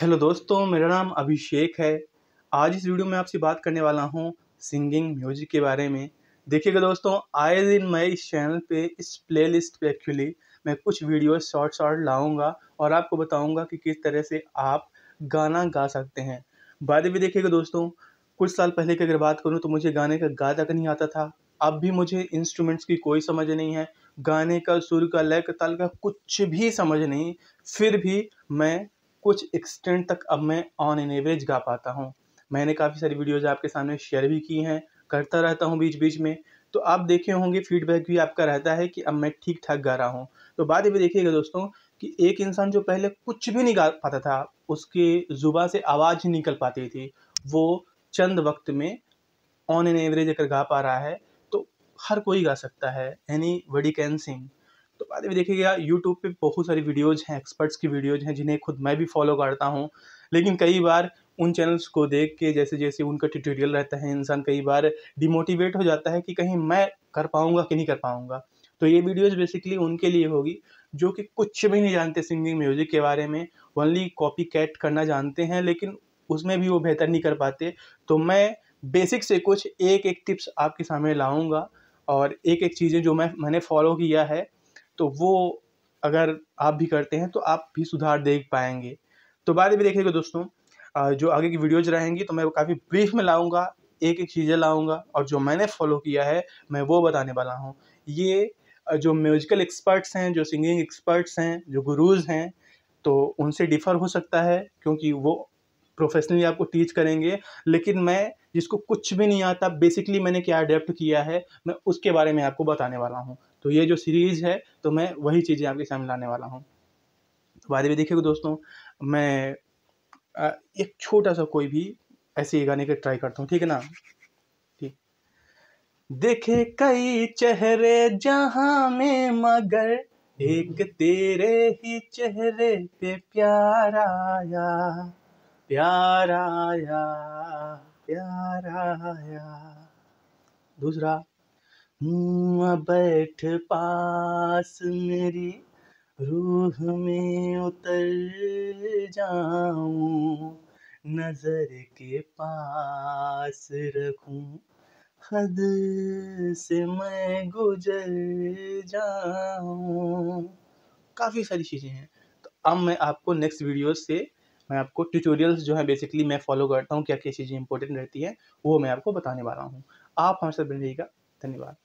hello दोस्तों मेरा नाम अभिषेक है आज इस वीडियो में आपसे बात करने वाला हूँ सिंगिंग म्यूजिक के बारे में देखिएगा दोस्तों आए दिन मैं इस चैनल पे इस प्लेलिस्ट पे एक्चुअली मैं कुछ वीडियो शॉर्ट शॉर्ट लाऊंगा और आपको बताऊंगा कि किस तरह से आप गाना गा सकते हैं बाद भी देखिएगा दोस्तों कुछ साल पहले की अगर बात करूँ तो मुझे गाने का गा तक नहीं आता था अब भी मुझे इंस्ट्रूमेंट्स की कोई समझ नहीं है गाने का सुर का लय का ताल का कुछ भी समझ नहीं फिर भी मैं कुछ एक्सटेंट तक अब मैं ऑन एन एवरेज गा पाता हूँ मैंने काफ़ी सारी वीडियोज़ आपके सामने शेयर भी की हैं करता रहता हूँ बीच बीच में तो आप देखे होंगे फीडबैक भी आपका रहता है कि अब मैं ठीक ठाक गा रहा हूँ तो बाद में देखिएगा दोस्तों कि एक इंसान जो पहले कुछ भी नहीं गा पाता था उसके ज़ुबा से आवाज़ ही निकल पाती थी वो चंद वक्त में ऑन एन एवरेज अगर गा पा रहा है तो हर कोई गा सकता है एनी बडी कैन सिंग बाद में देखिएगा यूट्यूब पे बहुत सारी वीडियोज़ हैं एक्सपर्ट्स की वीडियोज़ हैं जिन्हें खुद मैं भी फॉलो करता हूँ लेकिन कई बार उन चैनल्स को देख के जैसे जैसे उनका ट्यूटोरियल रहता है इंसान कई बार डिमोटिवेट हो जाता है कि कहीं मैं कर पाऊँगा कि नहीं कर पाऊँगा तो ये वीडियोज़ बेसिकली उनके लिए होगी जो कि कुछ भी नहीं जानते सिंगिंग म्यूज़िक के बारे में ओनली कॉपी कैट करना जानते हैं लेकिन उसमें भी वो बेहतर नहीं कर पाते तो मैं बेसिक से कुछ एक एक टिप्स आपके सामने लाऊंगा और एक एक चीज़ें जो मैं मैंने फॉलो किया है तो वो अगर आप भी करते हैं तो आप भी सुधार देख पाएंगे तो बाद में देखिएगा दोस्तों जो आगे की वीडियोज रहेंगी तो मैं वो काफ़ी ब्रीफ में लाऊंगा एक एक चीज़ें लाऊंगा और जो मैंने फॉलो किया है मैं वो बताने वाला हूँ ये जो म्यूजिकल एक्सपर्ट्स हैं जो सिंगिंग एक्सपर्ट्स हैं जो गुरुज हैं तो उनसे डिफ़र हो सकता है क्योंकि वो प्रोफेशनली आपको टीच करेंगे लेकिन मैं जिसको कुछ भी नहीं आता बेसिकली मैंने क्या अडेप्ट किया है मैं उसके बारे में आपको बताने वाला हूँ तो ये जो सीरीज़ है तो मैं वही चीज़ें आपके सामने लाने वाला हूँ तो बाद में देखिएगा दोस्तों मैं एक छोटा सा कोई भी ऐसे गाने का ट्राई करता हूँ ठीक है ना ठीक देखे कई चेहरे जहाँ में मगर एक तेरे ही चेहरे पे प्यार आया प्यार आया प्यार आया दूसरा बैठ पास मेरी रूह में उतर जाऊं नजर के पास रखूं खद से मैं गुजर जाऊं काफ़ी सारी चीज़ें हैं तो अब मैं आपको नेक्स्ट वीडियो से मैं आपको ट्यूटोरियल्स जो है बेसिकली मैं फॉलो करता हूँ क्या क्या चीज़ें इंपॉर्टेंट रहती है वो मैं आपको बताने वाला हूँ आप हमारे साथ बन जाइएगा धन्यवाद